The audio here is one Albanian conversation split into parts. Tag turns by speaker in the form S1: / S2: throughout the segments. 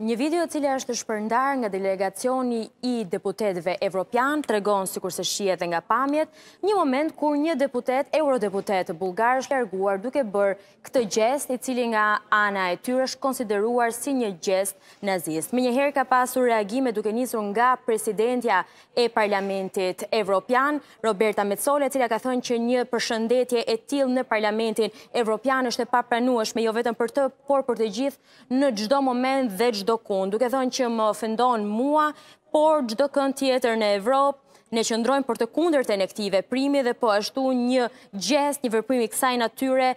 S1: Një video cilë është shpërndar nga delegacioni i deputetve evropian, të regonë si kurse shie dhe nga pamjet, një moment kur një deputet, eurodeputet, bulgar është larguar duke bërë këtë gjest, i cili nga ana e tyre është konsideruar si një gjest nazist. Me njëherë ka pasur reagime duke njësur nga presidentja e parlamentit evropian, Roberta Metzole, cilë ka thënë që një përshëndetje e tilë në parlamentin evropian është e papranuash me jo vetëm për të, por për të gjithë në gjdo moment dhe gjdo gjdo kun, duke thonë që më ofendon mua, por gjdo kënd tjetër në Evropë, ne qëndrojmë për të kunder të nektive primi dhe po ashtu një gjest, një vërprimi kësaj natyre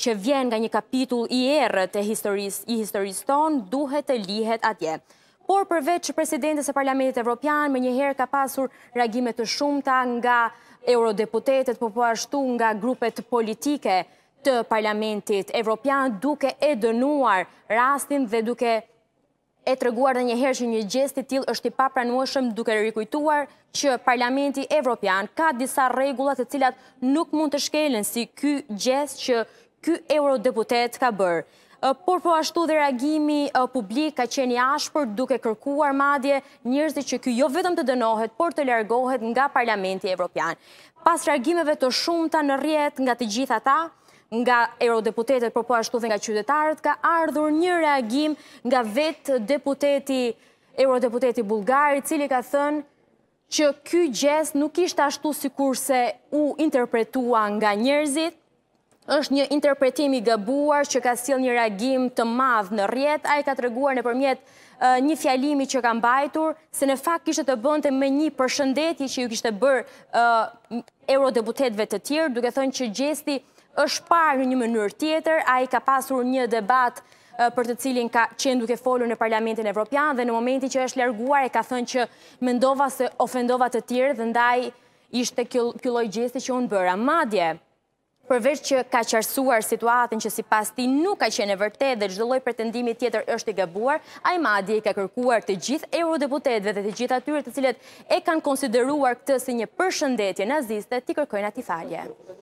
S1: që vjen nga një kapitul i erë të historisë tonë, duhet të lihet atje. Por përveç që presidentës e Parlamentit Evropian me njëherë ka pasur reagimet të shumëta nga eurodeputetet, po po ashtu nga grupet politike të Parlamentit Evropian duke e dënuar rastin dhe duke e të reguar dhe njëherë që një gjesti til është i papranueshëm duke rikujtuar që Parlamenti Evropian ka disa regullat të cilat nuk mund të shkelen si ky gjest që ky eurodeputet ka bërë. Por po ashtu dhe reagimi publik ka qeni ashpër duke kërkuar madje njërzit që ky jo vetëm të dënohet, por të largohet nga Parlamenti Evropian. Pas reagimeve të shumëta në rjet nga të gjitha ta, nga eurodeputetet, por po ashtu dhe nga qytetarët, ka ardhur një reagim nga vetë deputeti, eurodeputeti Bulgari, cili ka thënë që ky gjest nuk ishte ashtu si kurse u interpretua nga njerëzit, është një interpretimi gëbuar që ka sil një reagim të madhë në rjetë, a i ka të reguar në përmjet një fjalimi që kam bajtur, se në fakt kishtë të bënte me një përshëndetje që ju kishtë të bërë eurodeputetve të tjerë, duke thënë që gjesti është parë një mënyrë tjetër, a i ka pasur një debat për të cilin ka qenë duke folur në Parlamentin Evropian, dhe në momenti që është larguar e ka thënë që mendova se ofendova të tjerë dhe ndaj ishte kjulloj gjesti që unë bëra. Madje, përveç që ka qarsuar situatin që si pas ti nuk ka qene vërtet dhe gjdoj pretendimi tjetër është i gëbuar, a i madje i ka kërkuar të gjithë eurodeputetve dhe të gjithë atyre të cilet e kanë konsideruar këtë si një përshëndetje naziste, ti kërkojnë ati falje.